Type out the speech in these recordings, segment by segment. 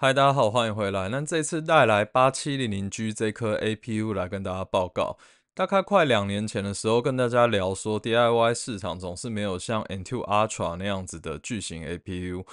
嗨，大家好，欢迎回来。那这次带来八七零零 G 这颗 APU 来跟大家报告。大概快两年前的时候，跟大家聊说 DIY 市场总是没有像 i n t o Ultra 那样子的巨型 APU。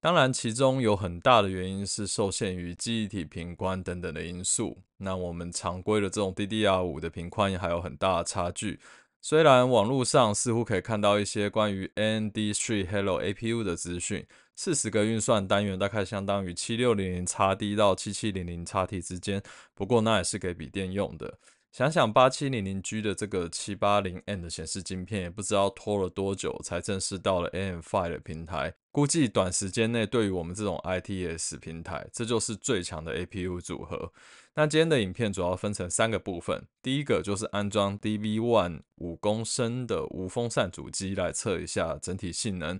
当然，其中有很大的原因是受限于记忆体频宽等等的因素。那我们常规的这种 DDR 五的频宽还有很大的差距。虽然网络上似乎可以看到一些关于 N D3 Halo APU 的资讯，四十个运算单元大概相当于七六零零叉 D 到七七零零叉 T 之间，不过那也是给笔电用的。想想八七零零 G 的这个七八零 N 的显示晶片，也不知道拖了多久才正式到了 N f i e 的平台。估计短时间内对于我们这种 I T S 平台，这就是最强的 A P U 组合。那今天的影片主要分成三个部分，第一个就是安装 D B One 五公升的无风扇主机来测一下整体性能，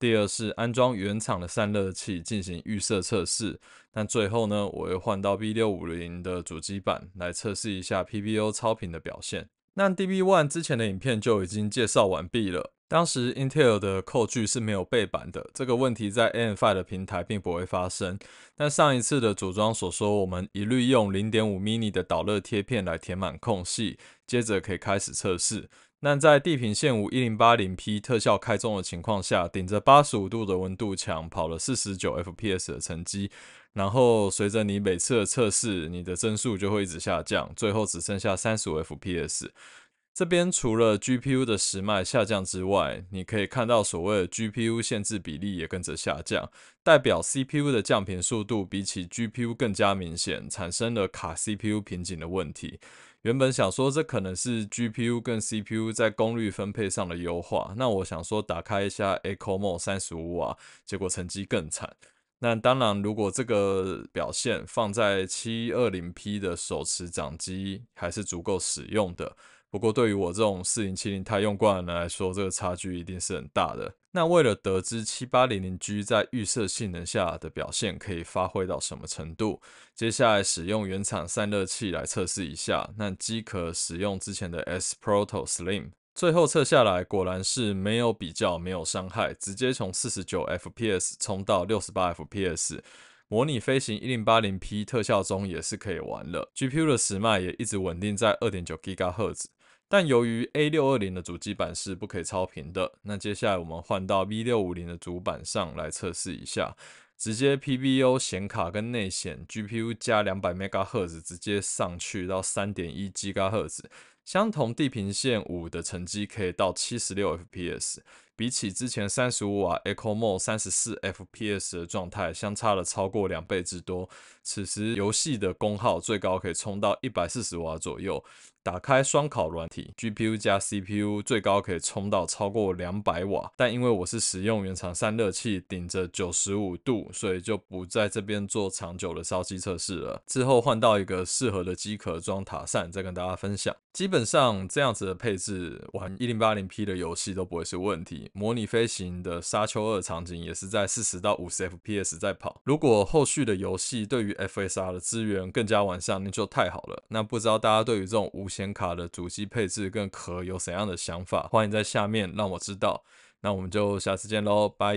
第二是安装原厂的散热器进行预设测试，那最后呢，我会换到 B 六五零的主机板来测试一下 P P U 超频的表现。那 d b One 之前的影片就已经介绍完毕了。当时 Intel 的扣具是没有背板的，这个问题在 N5 的平台并不会发生。那上一次的组装所说，我们一律用0.5 mini 的导热贴片来填满空隙，接着可以开始测试。那在地平线五一零八零 P 特效开中的情况下，顶着八十五度的温度墙，跑了四十九 FPS 的成绩。然后随着你每次的测试，你的帧数就会一直下降，最后只剩下三十五 FPS。这边除了 GPU 的时脉下降之外，你可以看到所谓的 GPU 限制比例也跟着下降，代表 CPU 的降频速度比起 GPU 更加明显，产生了卡 CPU 瓶颈的问题。原本想说这可能是 GPU 跟 CPU 在功率分配上的优化，那我想说打开一下 Acomo 三十五瓦，结果成绩更惨。那当然，如果这个表现放在七二零 P 的手持掌机，还是足够使用的。不过对于我这种四零七零太用惯的人来说，这个差距一定是很大的。那为了得知七八零零 G 在预设性能下的表现可以发挥到什么程度，接下来使用原厂散热器来测试一下。那机壳使用之前的 S Proto Slim，最后测下来果然是没有比较没有伤害，直接从四十九 FPS 冲到六十八 FPS。模拟飞行一零八零 P 特效中也是可以玩了，GPU 的时脉也一直稳定在二点九 GHz。但由于 A 六二零的主机板是不可以超频的，那接下来我们换到 B 六五零的主板上来测试一下，直接 PBO 显卡跟内显 GPU 加两百 m 赫兹直接上去到三点一 g h 赫兹，相同地平线五的成绩可以到七十六 FPS。比起之前三十五瓦、e c o m o 三十四 FPS 的状态，相差了超过两倍之多。此时游戏的功耗最高可以冲到一百四十瓦左右。打开双烤软体，GPU 加 CPU 最高可以冲到超过两百瓦。但因为我是使用原厂散热器顶着九十五度，所以就不在这边做长久的烧机测试了。之后换到一个适合的机壳装塔扇，再跟大家分享。基本上这样子的配置玩一零八零 P 的游戏都不会是问题。模拟飞行的沙丘二场景也是在四十到五十 FPS 在跑。如果后续的游戏对于 FSR 的资源更加完善，那就太好了。那不知道大家对于这种无显卡的主机配置跟壳有怎样的想法？欢迎在下面让我知道。那我们就下次见喽，拜。